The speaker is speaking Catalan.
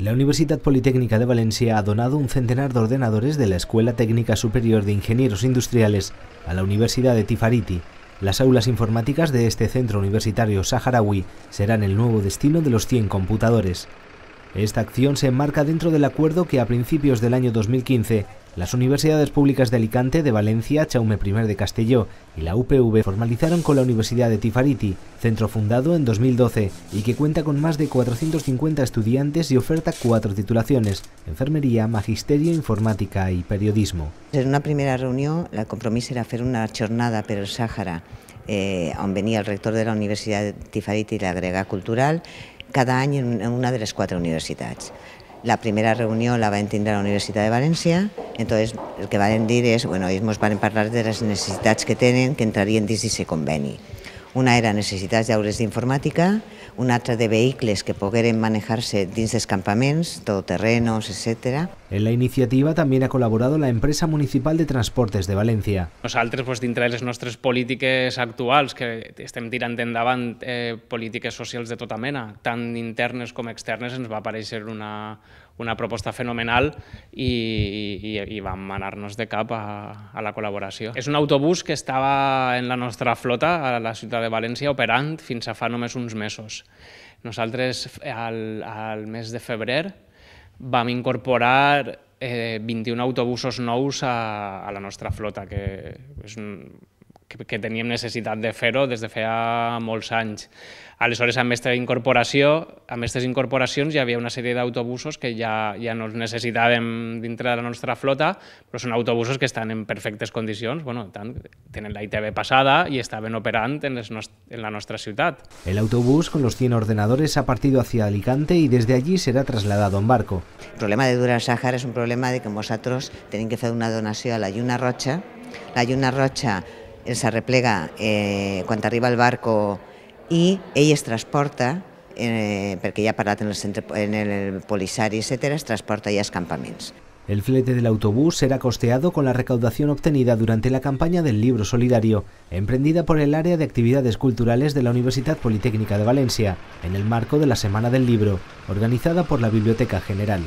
La Universidad Politécnica de Valencia ha donado un centenar de ordenadores de la Escuela Técnica Superior de Ingenieros Industriales a la Universidad de Tifariti. Las aulas informáticas de este centro universitario saharaui serán el nuevo destino de los 100 computadores. Esta acción se enmarca dentro del acuerdo que a principios del año 2015 las universidades públicas de Alicante, de Valencia, Chaume I de Castelló y la UPV formalizaron con la Universidad de Tifariti, centro fundado en 2012 y que cuenta con más de 450 estudiantes y oferta cuatro titulaciones, enfermería, magisterio, informática y periodismo. En una primera reunión, el compromiso era hacer una jornada por el Sáhara, eh, venía el rector de la Universidad de Tifariti y la agrega Cultural, cada año en una de las cuatro universidades. La primera reunió la vam tindre a la Universitat de València, entonces el que vam dir és, bueno, ells ens van parlar de les necessitats que tenen que entrarien dins d'aquest conveni. Una era necessitats d'aules d'informàtica, un altre de vehicles que pogueren manejar-se dins dels campaments, todoterrenos, etc. En la iniciativa també ha col·laborat la empresa municipal de transportes de València. Nosaltres, doncs, dintre de les nostres polítiques actuals, que estem tirant endavant eh, polítiques socials de tota mena, tant internes com externes, ens va aparèixer una, una proposta fenomenal i, i, i vam anar-nos de cap a, a la col·laboració. És un autobús que estava en la nostra flota a la ciutat de València operant fins a fa només uns mesos. Nosaltres al, al mes de febrer vam incorporar eh, 21 autobusos nous a, a la nostra flota, que és un, que, que teníem necessitat de fer-ho des de feia molts anys. Aleshores, amb aquesta incorporació, amb aquestes incorporacions hi havia una sèrie d'autobusos que ja, ja no els necessitàvem dintre de la nostra flota, però són autobusos que estan en perfectes condicions, bueno, tant, tenen la ITV passada i estaven operant en, les en la nostra ciutat. El autobús con los 100 ordenadores ha partido hacia Alicante y desde allí será trasladado en barco. El problema de Dura Sahara es un problema de que vosaltres tenim que fer una donació a la Lluna Rocha. La Lluna Rocha se replega eh, cuanto arriba el barco y ellos transporta eh, porque ya para ha en el, polisario en el etc., transporta y es El flete del autobús será costeado con la recaudación obtenida durante la campaña del libro solidario, emprendida por el Área de Actividades Culturales de la Universidad Politécnica de Valencia, en el marco de la Semana del Libro, organizada por la Biblioteca General.